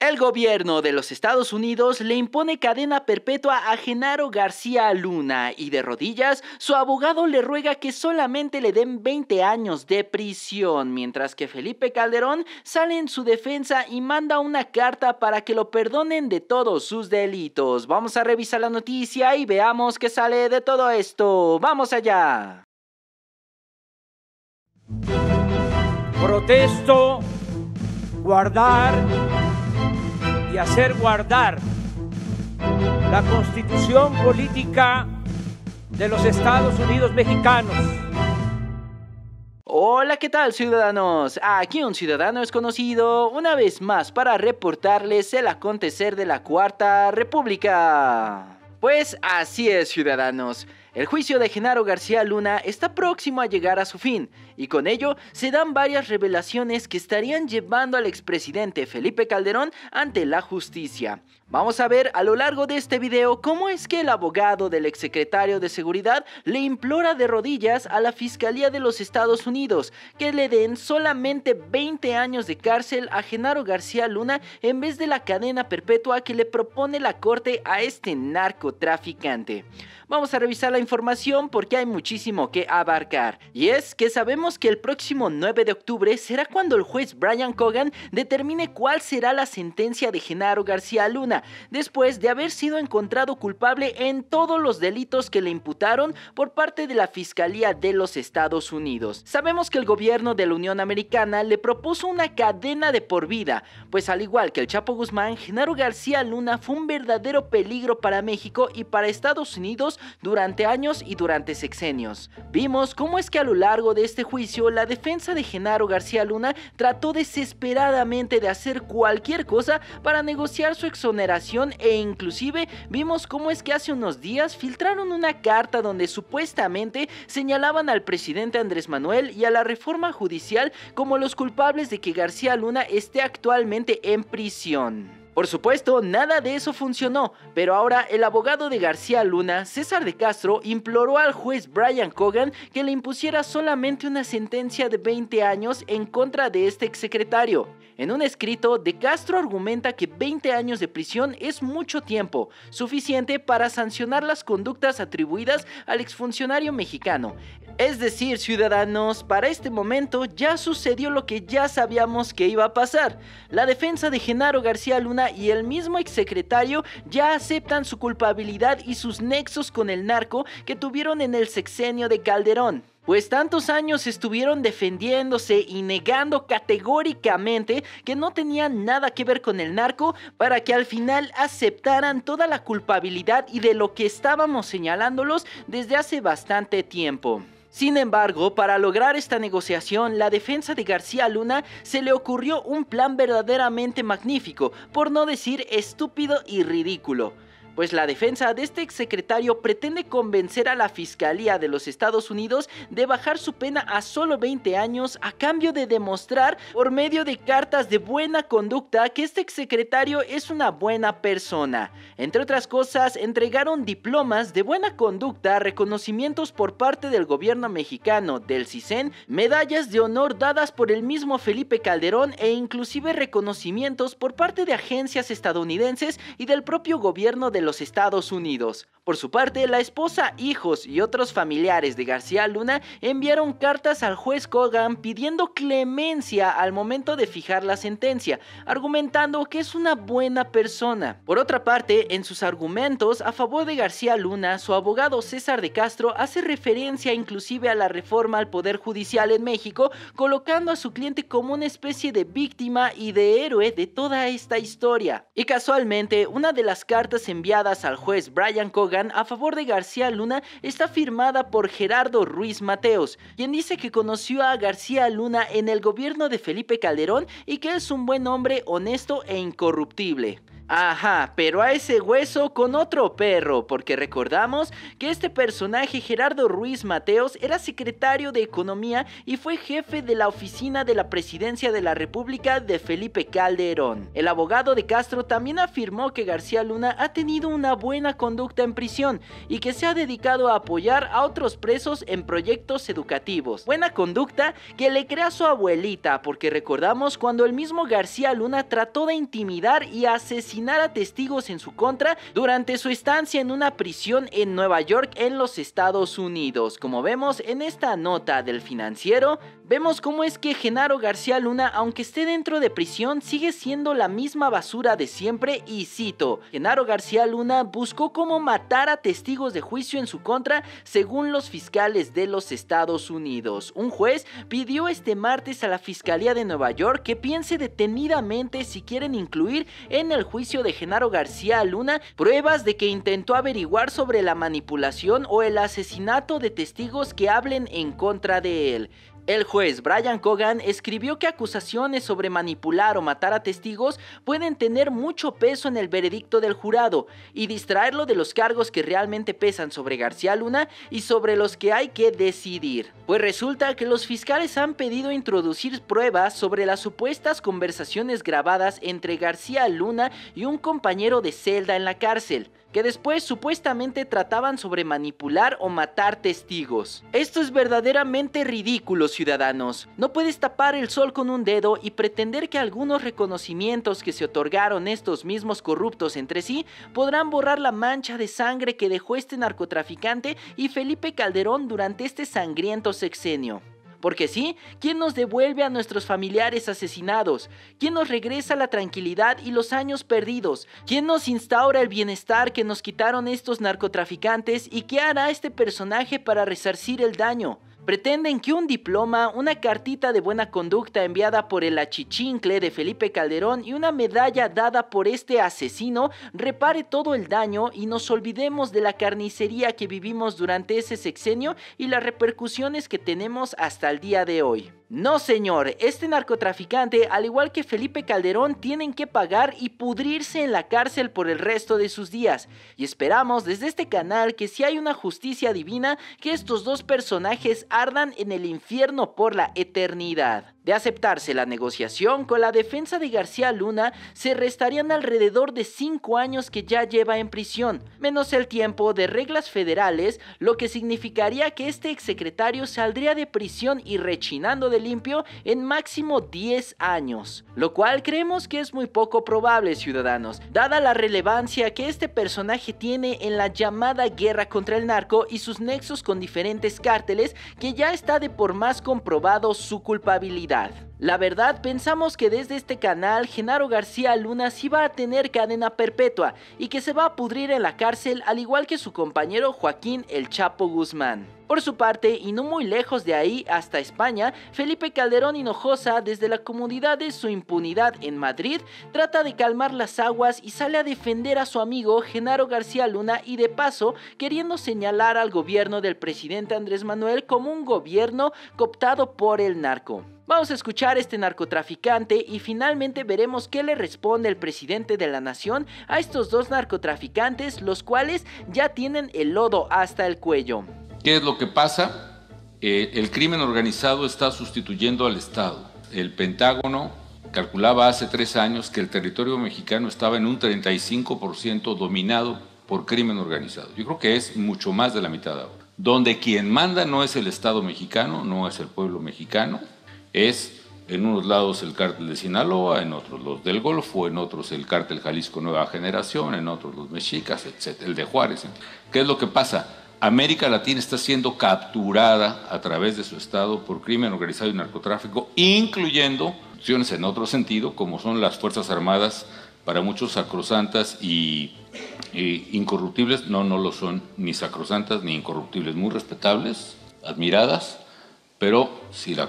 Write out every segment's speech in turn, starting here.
El gobierno de los Estados Unidos le impone cadena perpetua a Genaro García Luna y de rodillas su abogado le ruega que solamente le den 20 años de prisión, mientras que Felipe Calderón sale en su defensa y manda una carta para que lo perdonen de todos sus delitos. Vamos a revisar la noticia y veamos qué sale de todo esto. ¡Vamos allá! Protesto guardar y hacer guardar la constitución política de los Estados Unidos mexicanos. Hola, ¿qué tal ciudadanos? Aquí un ciudadano es conocido una vez más para reportarles el acontecer de la Cuarta República. Pues así es, ciudadanos. El juicio de Genaro García Luna está próximo a llegar a su fin y con ello se dan varias revelaciones que estarían llevando al expresidente Felipe Calderón ante la justicia. Vamos a ver a lo largo de este video cómo es que el abogado del exsecretario de Seguridad le implora de rodillas a la Fiscalía de los Estados Unidos que le den solamente 20 años de cárcel a Genaro García Luna en vez de la cadena perpetua que le propone la corte a este narcotraficante. Vamos a revisar la información información porque hay muchísimo que abarcar. Y es que sabemos que el próximo 9 de octubre será cuando el juez Brian Cogan determine cuál será la sentencia de Genaro García Luna, después de haber sido encontrado culpable en todos los delitos que le imputaron por parte de la Fiscalía de los Estados Unidos. Sabemos que el gobierno de la Unión Americana le propuso una cadena de por vida, pues al igual que el Chapo Guzmán, Genaro García Luna fue un verdadero peligro para México y para Estados Unidos durante años y durante sexenios. Vimos cómo es que a lo largo de este juicio la defensa de Genaro García Luna trató desesperadamente de hacer cualquier cosa para negociar su exoneración e inclusive vimos cómo es que hace unos días filtraron una carta donde supuestamente señalaban al presidente Andrés Manuel y a la reforma judicial como los culpables de que García Luna esté actualmente en prisión. Por supuesto, nada de eso funcionó, pero ahora el abogado de García Luna, César de Castro, imploró al juez Brian Cogan que le impusiera solamente una sentencia de 20 años en contra de este exsecretario. En un escrito, De Castro argumenta que 20 años de prisión es mucho tiempo, suficiente para sancionar las conductas atribuidas al exfuncionario mexicano. Es decir, ciudadanos, para este momento ya sucedió lo que ya sabíamos que iba a pasar. La defensa de Genaro García Luna y el mismo exsecretario ya aceptan su culpabilidad y sus nexos con el narco que tuvieron en el sexenio de Calderón pues tantos años estuvieron defendiéndose y negando categóricamente que no tenían nada que ver con el narco para que al final aceptaran toda la culpabilidad y de lo que estábamos señalándolos desde hace bastante tiempo. Sin embargo, para lograr esta negociación, la defensa de García Luna se le ocurrió un plan verdaderamente magnífico, por no decir estúpido y ridículo pues la defensa de este exsecretario pretende convencer a la Fiscalía de los Estados Unidos de bajar su pena a solo 20 años a cambio de demostrar por medio de cartas de buena conducta que este exsecretario es una buena persona. Entre otras cosas, entregaron diplomas de buena conducta, reconocimientos por parte del gobierno mexicano, del CISEN, medallas de honor dadas por el mismo Felipe Calderón e inclusive reconocimientos por parte de agencias estadounidenses y del propio gobierno de los Estados Unidos. Por su parte, la esposa, hijos y otros familiares de García Luna enviaron cartas al juez Kogan pidiendo clemencia al momento de fijar la sentencia, argumentando que es una buena persona. Por otra parte, en sus argumentos a favor de García Luna, su abogado César de Castro hace referencia inclusive a la reforma al Poder Judicial en México, colocando a su cliente como una especie de víctima y de héroe de toda esta historia. Y casualmente, una de las cartas enviadas al juez Brian Cogan a favor de García Luna está firmada por Gerardo Ruiz Mateos, quien dice que conoció a García Luna en el gobierno de Felipe Calderón y que es un buen hombre honesto e incorruptible. Ajá, pero a ese hueso con otro perro, porque recordamos que este personaje Gerardo Ruiz Mateos era secretario de Economía y fue jefe de la oficina de la Presidencia de la República de Felipe Calderón. El abogado de Castro también afirmó que García Luna ha tenido una buena conducta en prisión y que se ha dedicado a apoyar a otros presos en proyectos educativos. Buena conducta que le crea a su abuelita, porque recordamos cuando el mismo García Luna trató de intimidar y asesinar testigos en su contra durante su estancia en una prisión en Nueva York en los Estados Unidos. Como vemos en esta nota del financiero, Vemos cómo es que Genaro García Luna, aunque esté dentro de prisión, sigue siendo la misma basura de siempre y cito, Genaro García Luna buscó cómo matar a testigos de juicio en su contra según los fiscales de los Estados Unidos. Un juez pidió este martes a la Fiscalía de Nueva York que piense detenidamente si quieren incluir en el juicio de Genaro García Luna pruebas de que intentó averiguar sobre la manipulación o el asesinato de testigos que hablen en contra de él. El juez Brian Cogan escribió que acusaciones sobre manipular o matar a testigos pueden tener mucho peso en el veredicto del jurado y distraerlo de los cargos que realmente pesan sobre García Luna y sobre los que hay que decidir. Pues resulta que los fiscales han pedido introducir pruebas sobre las supuestas conversaciones grabadas entre García Luna y un compañero de celda en la cárcel después supuestamente trataban sobre manipular o matar testigos. Esto es verdaderamente ridículo, ciudadanos. No puedes tapar el sol con un dedo y pretender que algunos reconocimientos que se otorgaron estos mismos corruptos entre sí podrán borrar la mancha de sangre que dejó este narcotraficante y Felipe Calderón durante este sangriento sexenio. Porque sí, ¿quién nos devuelve a nuestros familiares asesinados? ¿Quién nos regresa la tranquilidad y los años perdidos? ¿Quién nos instaura el bienestar que nos quitaron estos narcotraficantes y qué hará este personaje para resarcir el daño? pretenden que un diploma, una cartita de buena conducta enviada por el achichincle de Felipe Calderón y una medalla dada por este asesino repare todo el daño y nos olvidemos de la carnicería que vivimos durante ese sexenio y las repercusiones que tenemos hasta el día de hoy. No, señor, este narcotraficante, al igual que Felipe Calderón, tienen que pagar y pudrirse en la cárcel por el resto de sus días. Y esperamos desde este canal que si hay una justicia divina, que estos dos personajes ardan en el infierno por la eternidad. De aceptarse la negociación con la defensa de García Luna, se restarían alrededor de 5 años que ya lleva en prisión, menos el tiempo de reglas federales, lo que significaría que este exsecretario saldría de prisión y rechinando de limpio en máximo 10 años, lo cual creemos que es muy poco probable, ciudadanos, dada la relevancia que este personaje tiene en la llamada guerra contra el narco y sus nexos con diferentes cárteles que ya está de por más comprobado su culpabilidad. La verdad, pensamos que desde este canal Genaro García Luna sí va a tener cadena perpetua y que se va a pudrir en la cárcel al igual que su compañero Joaquín El Chapo Guzmán. Por su parte, y no muy lejos de ahí hasta España, Felipe Calderón Hinojosa, desde la comunidad de su impunidad en Madrid, trata de calmar las aguas y sale a defender a su amigo Genaro García Luna y de paso queriendo señalar al gobierno del presidente Andrés Manuel como un gobierno cooptado por el narco. Vamos a escuchar a este narcotraficante y finalmente veremos qué le responde el presidente de la nación a estos dos narcotraficantes, los cuales ya tienen el lodo hasta el cuello. ¿Qué es lo que pasa? Eh, el crimen organizado está sustituyendo al Estado. El Pentágono calculaba hace tres años que el territorio mexicano estaba en un 35% dominado por crimen organizado. Yo creo que es mucho más de la mitad ahora. Donde quien manda no es el Estado mexicano, no es el pueblo mexicano, es en unos lados el cártel de Sinaloa, en otros los del Golfo, en otros el cártel Jalisco Nueva Generación, en otros los mexicas, etc., el de Juárez. ¿Qué es lo que pasa? América Latina está siendo capturada a través de su Estado por crimen organizado y narcotráfico, incluyendo acciones en otro sentido, como son las Fuerzas Armadas, para muchos sacrosantas e incorruptibles, no, no lo son ni sacrosantas ni incorruptibles, muy respetables, admiradas, pero si la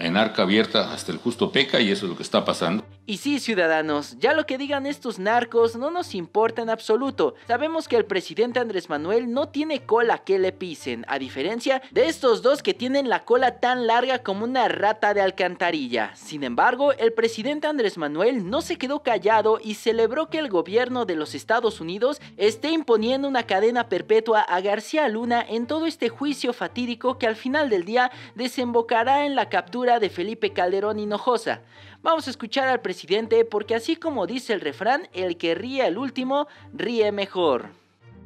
en arca abierta hasta el justo peca y eso es lo que está pasando. Y sí, ciudadanos, ya lo que digan estos narcos no nos importa en absoluto. Sabemos que el presidente Andrés Manuel no tiene cola que le pisen, a diferencia de estos dos que tienen la cola tan larga como una rata de alcantarilla. Sin embargo, el presidente Andrés Manuel no se quedó callado y celebró que el gobierno de los Estados Unidos esté imponiendo una cadena perpetua a García Luna en todo este juicio fatídico que al final del día desembocará en la captura de Felipe Calderón Hinojosa. Vamos a escuchar al presidente porque así como dice el refrán, el que ríe el último ríe mejor.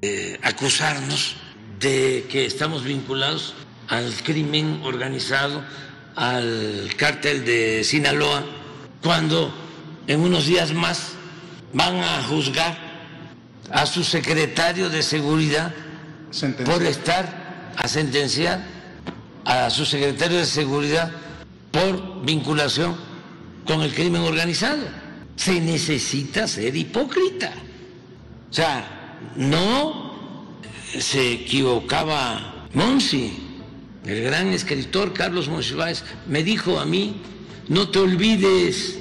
Eh, acusarnos de que estamos vinculados al crimen organizado, al cártel de Sinaloa, cuando en unos días más van a juzgar a su secretario de seguridad por estar a sentenciar a su secretario de seguridad por vinculación con el crimen organizado. Se necesita ser hipócrita. O sea, no se equivocaba Monsi, el gran escritor Carlos Monsiváis... me dijo a mí, no te olvides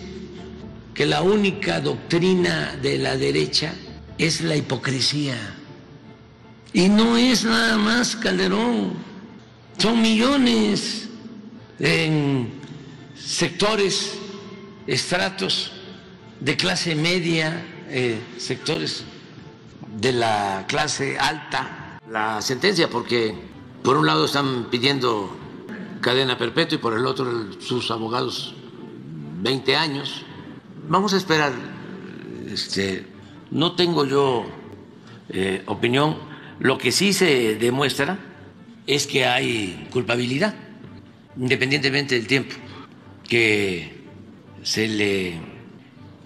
que la única doctrina de la derecha es la hipocresía. Y no es nada más Calderón, son millones en sectores estratos de clase media, eh, sectores de la clase alta, la sentencia, porque por un lado están pidiendo cadena perpetua y por el otro sus abogados 20 años. Vamos a esperar, este, no tengo yo eh, opinión, lo que sí se demuestra es que hay culpabilidad, independientemente del tiempo que se le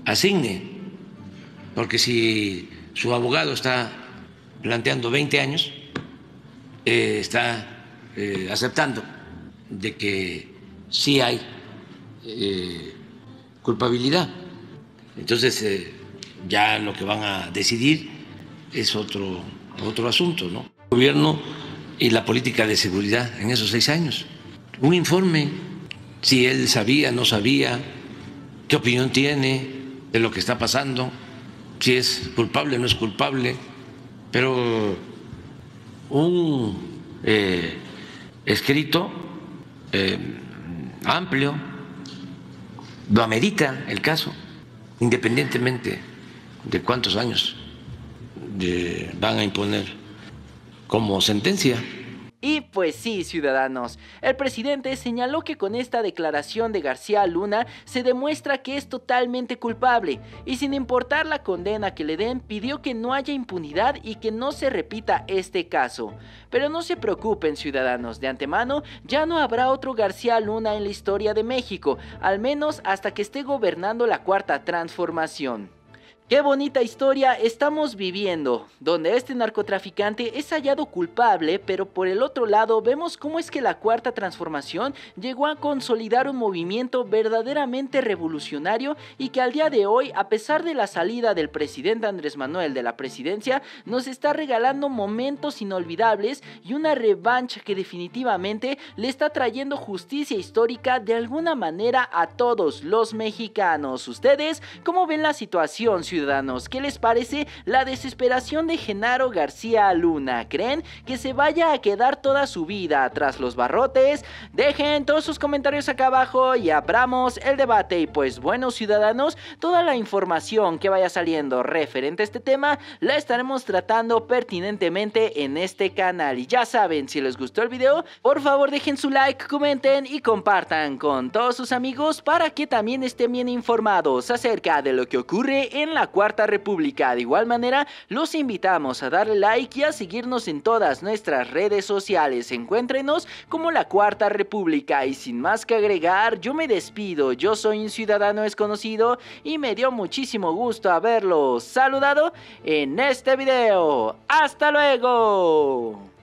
asigne, porque si su abogado está planteando 20 años, eh, está eh, aceptando de que sí hay eh, culpabilidad. Entonces, ya lo que van a decidir es otro, otro asunto, ¿no? El gobierno y la política de seguridad en esos seis años. Un informe, si él sabía, no sabía, qué opinión tiene de lo que está pasando, si es culpable o no es culpable, pero un eh, escrito eh, amplio lo amerita el caso, independientemente de cuántos años eh, van a imponer como sentencia. Y pues sí, ciudadanos, el presidente señaló que con esta declaración de García Luna se demuestra que es totalmente culpable y sin importar la condena que le den, pidió que no haya impunidad y que no se repita este caso. Pero no se preocupen, ciudadanos, de antemano ya no habrá otro García Luna en la historia de México, al menos hasta que esté gobernando la cuarta transformación. Qué bonita historia estamos viviendo, donde este narcotraficante es hallado culpable, pero por el otro lado vemos cómo es que la cuarta transformación llegó a consolidar un movimiento verdaderamente revolucionario y que al día de hoy, a pesar de la salida del presidente Andrés Manuel de la presidencia, nos está regalando momentos inolvidables y una revancha que definitivamente le está trayendo justicia histórica de alguna manera a todos los mexicanos. ¿Ustedes cómo ven la situación? ciudadanos. ¿Qué les parece la desesperación de Genaro García Luna? ¿Creen que se vaya a quedar toda su vida tras los barrotes? Dejen todos sus comentarios acá abajo y abramos el debate. Y pues bueno, ciudadanos, toda la información que vaya saliendo referente a este tema la estaremos tratando pertinentemente en este canal. Y ya saben, si les gustó el video, por favor dejen su like, comenten y compartan con todos sus amigos para que también estén bien informados acerca de lo que ocurre en la Cuarta República. De igual manera, los invitamos a darle like y a seguirnos en todas nuestras redes sociales. Encuéntrenos como la Cuarta República y sin más que agregar, yo me despido. Yo soy un ciudadano desconocido y me dio muchísimo gusto haberlo saludado en este video. ¡Hasta luego!